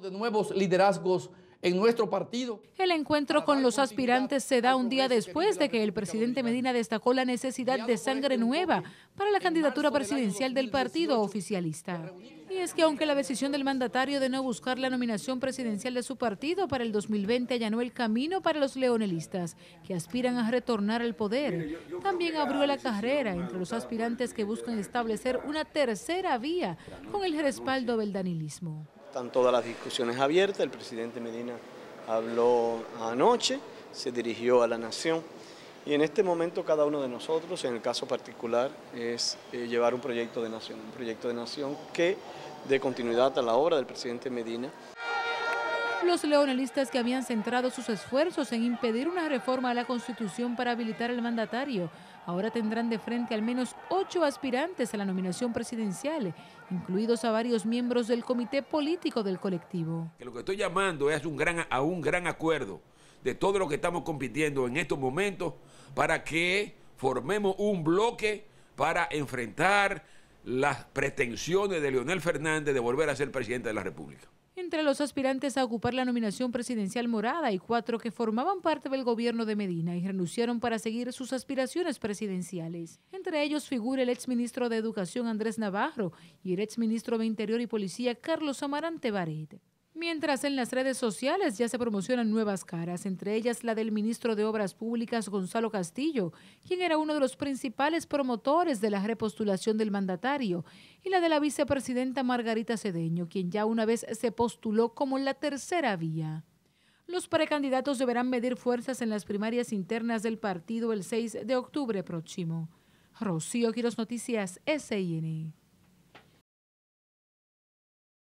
de nuevos liderazgos en nuestro partido. El encuentro con los aspirantes se da un día después de que el presidente Medina destacó la necesidad de sangre nueva para la candidatura presidencial del partido oficialista. Y es que aunque la decisión del mandatario de no buscar la nominación presidencial de su partido para el 2020 allanó el camino para los leonelistas, que aspiran a retornar al poder, también abrió la carrera entre los aspirantes que buscan establecer una tercera vía con el respaldo del danilismo. Están todas las discusiones abiertas, el presidente Medina habló anoche, se dirigió a la nación y en este momento cada uno de nosotros, en el caso particular, es eh, llevar un proyecto de nación, un proyecto de nación que dé continuidad a la obra del presidente Medina. Los leonelistas que habían centrado sus esfuerzos en impedir una reforma a la Constitución para habilitar al mandatario, ahora tendrán de frente al menos ocho aspirantes a la nominación presidencial, incluidos a varios miembros del comité político del colectivo. Lo que estoy llamando es un gran, a un gran acuerdo de todo lo que estamos compitiendo en estos momentos para que formemos un bloque para enfrentar las pretensiones de Leonel Fernández de volver a ser presidente de la República entre los aspirantes a ocupar la nominación presidencial morada hay cuatro que formaban parte del gobierno de Medina y renunciaron para seguir sus aspiraciones presidenciales. Entre ellos figura el exministro de Educación Andrés Navarro y el exministro de Interior y Policía Carlos Amarante Barete. Mientras en las redes sociales ya se promocionan nuevas caras, entre ellas la del ministro de Obras Públicas Gonzalo Castillo, quien era uno de los principales promotores de la repostulación del mandatario, y la de la vicepresidenta Margarita Cedeño, quien ya una vez se postuló como la tercera vía. Los precandidatos deberán medir fuerzas en las primarias internas del partido el 6 de octubre próximo. Rocío Quiros Noticias, SIN. E.